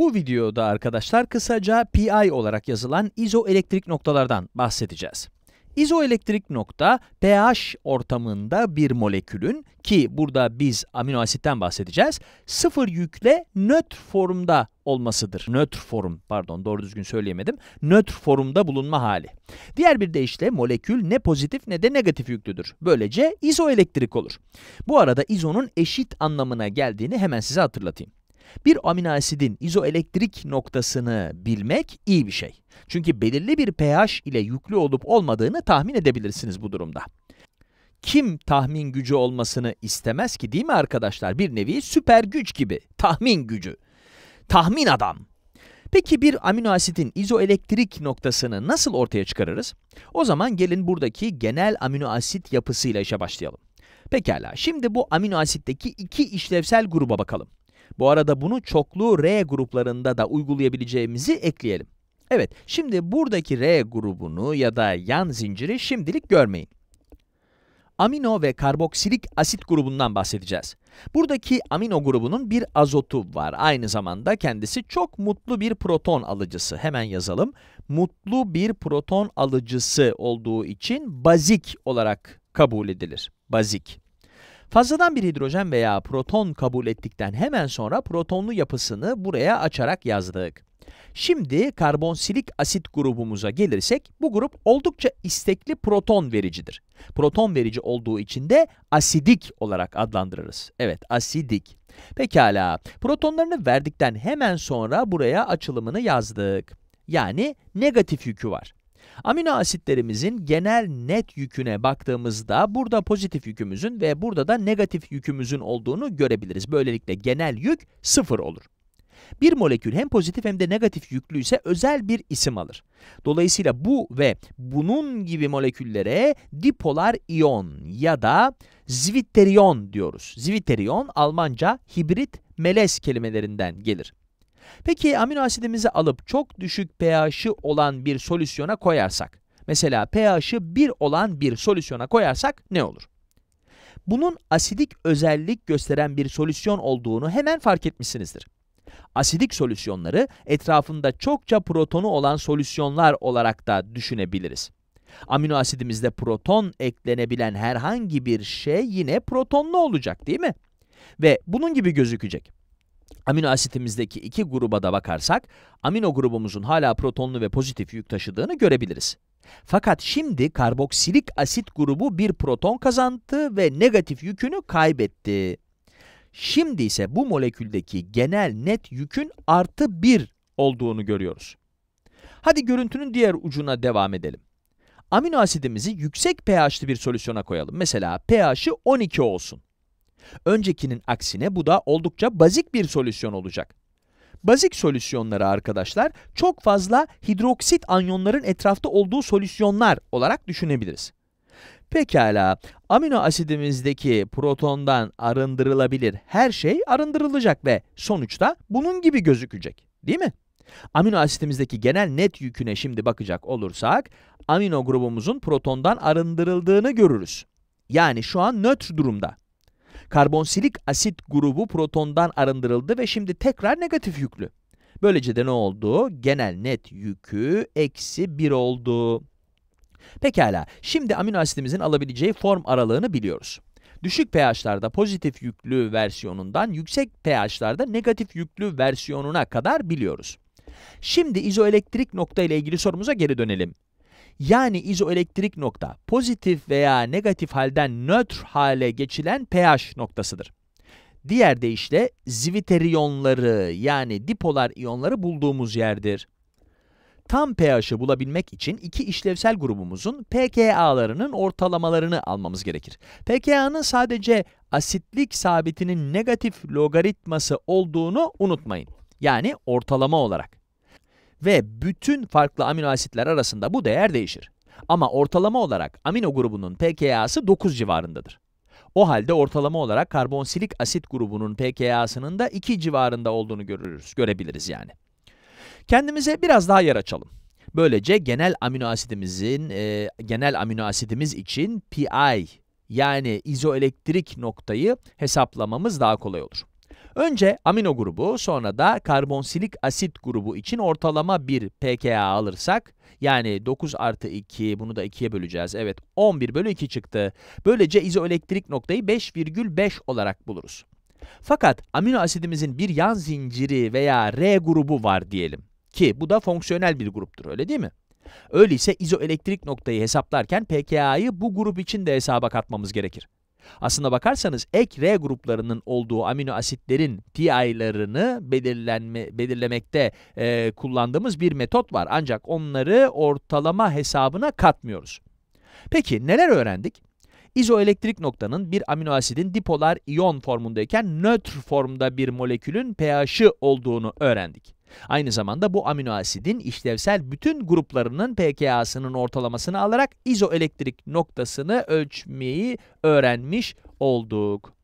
Bu videoda arkadaşlar kısaca PI olarak yazılan izoelektrik noktalardan bahsedeceğiz. İzoelektrik nokta pH ortamında bir molekülün ki burada biz amino asitten bahsedeceğiz sıfır yükle nötr formda olmasıdır. Nötr form pardon doğru düzgün söyleyemedim. Nötr formda bulunma hali. Diğer bir deyişle molekül ne pozitif ne de negatif yüklüdür. Böylece izoelektrik olur. Bu arada izonun eşit anlamına geldiğini hemen size hatırlatayım. Bir amino asidin izoelektrik noktasını bilmek iyi bir şey. Çünkü belirli bir pH ile yüklü olup olmadığını tahmin edebilirsiniz bu durumda. Kim tahmin gücü olmasını istemez ki değil mi arkadaşlar? Bir nevi süper güç gibi. Tahmin gücü. Tahmin adam. Peki bir amino asitin izoelektrik noktasını nasıl ortaya çıkarırız? O zaman gelin buradaki genel amino asit yapısıyla işe başlayalım. Pekala, şimdi bu amino asitteki iki işlevsel gruba bakalım. Bu arada bunu çoklu R gruplarında da uygulayabileceğimizi ekleyelim. Evet, şimdi buradaki R grubunu ya da yan zinciri şimdilik görmeyin. Amino ve karboksilik asit grubundan bahsedeceğiz. Buradaki amino grubunun bir azotu var. Aynı zamanda kendisi çok mutlu bir proton alıcısı. Hemen yazalım. Mutlu bir proton alıcısı olduğu için bazik olarak kabul edilir. Bazik. Fazladan bir hidrojen veya proton kabul ettikten hemen sonra protonlu yapısını buraya açarak yazdık. Şimdi karbonsilik asit grubumuza gelirsek bu grup oldukça istekli proton vericidir. Proton verici olduğu için de asidik olarak adlandırırız. Evet asidik. Pekala protonlarını verdikten hemen sonra buraya açılımını yazdık. Yani negatif yükü var. Amino asitlerimizin genel net yüküne baktığımızda burada pozitif yükümüzün ve burada da negatif yükümüzün olduğunu görebiliriz. Böylelikle genel yük sıfır olur. Bir molekül hem pozitif hem de negatif yüklü ise özel bir isim alır. Dolayısıyla bu ve bunun gibi moleküllere dipolar iyon ya da zwitterion diyoruz. Zwitterion Almanca hibrit melez kelimelerinden gelir. Peki amino asidimizi alıp çok düşük pH'i olan bir solüsyona koyarsak, mesela pH'i 1 olan bir solüsyona koyarsak ne olur? Bunun asidik özellik gösteren bir solüsyon olduğunu hemen fark etmişsinizdir. Asidik solüsyonları etrafında çokça protonu olan solüsyonlar olarak da düşünebiliriz. Amino asidimizde proton eklenebilen herhangi bir şey yine protonlu olacak değil mi? Ve bunun gibi gözükecek. Amino asitimizdeki iki gruba da bakarsak, amino grubumuzun hala protonlu ve pozitif yük taşıdığını görebiliriz. Fakat şimdi karboksilik asit grubu bir proton kazandı ve negatif yükünü kaybetti. Şimdi ise bu moleküldeki genel net yükün artı 1 olduğunu görüyoruz. Hadi görüntünün diğer ucuna devam edelim. Amino asidimizi yüksek pH'li bir solüsyona koyalım. Mesela pH'i 12 olsun. Öncekinin aksine bu da oldukça bazik bir solüsyon olacak. Bazik solüsyonları arkadaşlar çok fazla hidroksit anyonların etrafta olduğu solüsyonlar olarak düşünebiliriz. Pekala, amino asidimizdeki protondan arındırılabilir her şey arındırılacak ve sonuçta bunun gibi gözükecek, değil mi? Amino asidimizdeki genel net yüküne şimdi bakacak olursak, amino grubumuzun protondan arındırıldığını görürüz. Yani şu an nötr durumda. Karbonsilik asit grubu protondan arındırıldı ve şimdi tekrar negatif yüklü. Böylece de ne oldu? Genel net yükü eksi 1 oldu. Pekala, şimdi amino asitimizin alabileceği form aralığını biliyoruz. Düşük pH'larda pozitif yüklü versiyonundan yüksek pH'larda negatif yüklü versiyonuna kadar biliyoruz. Şimdi izoelektrik nokta ile ilgili sorumuza geri dönelim. Yani izoelektrik nokta pozitif veya negatif halden nötr hale geçilen pH noktasıdır. Diğer deyişle zwiterionları yani dipolar iyonları bulduğumuz yerdir. Tam pH'ı bulabilmek için iki işlevsel grubumuzun pKa'larının ortalamalarını almamız gerekir. pKa'nın sadece asitlik sabitinin negatif logaritması olduğunu unutmayın. Yani ortalama olarak ve bütün farklı amino asitler arasında bu değer değişir. Ama ortalama olarak amino grubunun pKa'sı 9 civarındadır. O halde ortalama olarak karbonsilik asit grubunun pKa'sının da 2 civarında olduğunu görürüz, görebiliriz yani. Kendimize biraz daha yer açalım. Böylece genel amino asidimizin, e, genel amino asidimiz için pi yani izoelektrik noktayı hesaplamamız daha kolay olur. Önce amino grubu, sonra da karbonsilik asit grubu için ortalama bir pKa alırsak, yani 9 artı 2, bunu da 2'ye böleceğiz. Evet, 11 bölü 2 çıktı. Böylece izoelektrik noktayı 5,5 olarak buluruz. Fakat amino asidimizin bir yan zinciri veya R grubu var diyelim. Ki bu da fonksiyonel bir gruptur, öyle değil mi? Öyleyse izoelektrik noktayı hesaplarken pKa'yı bu grup için de hesaba katmamız gerekir. Aslına bakarsanız ek R gruplarının olduğu amino asitlerin TI'larını belirlemekte e, kullandığımız bir metot var. Ancak onları ortalama hesabına katmıyoruz. Peki neler öğrendik? İzoelektrik noktanın bir amino asidin dipolar iyon formundayken nötr formda bir molekülün pH'i olduğunu öğrendik. Aynı zamanda bu amino asidin işlevsel bütün gruplarının pKa'sının ortalamasını alarak izoelektrik noktasını ölçmeyi öğrenmiş olduk.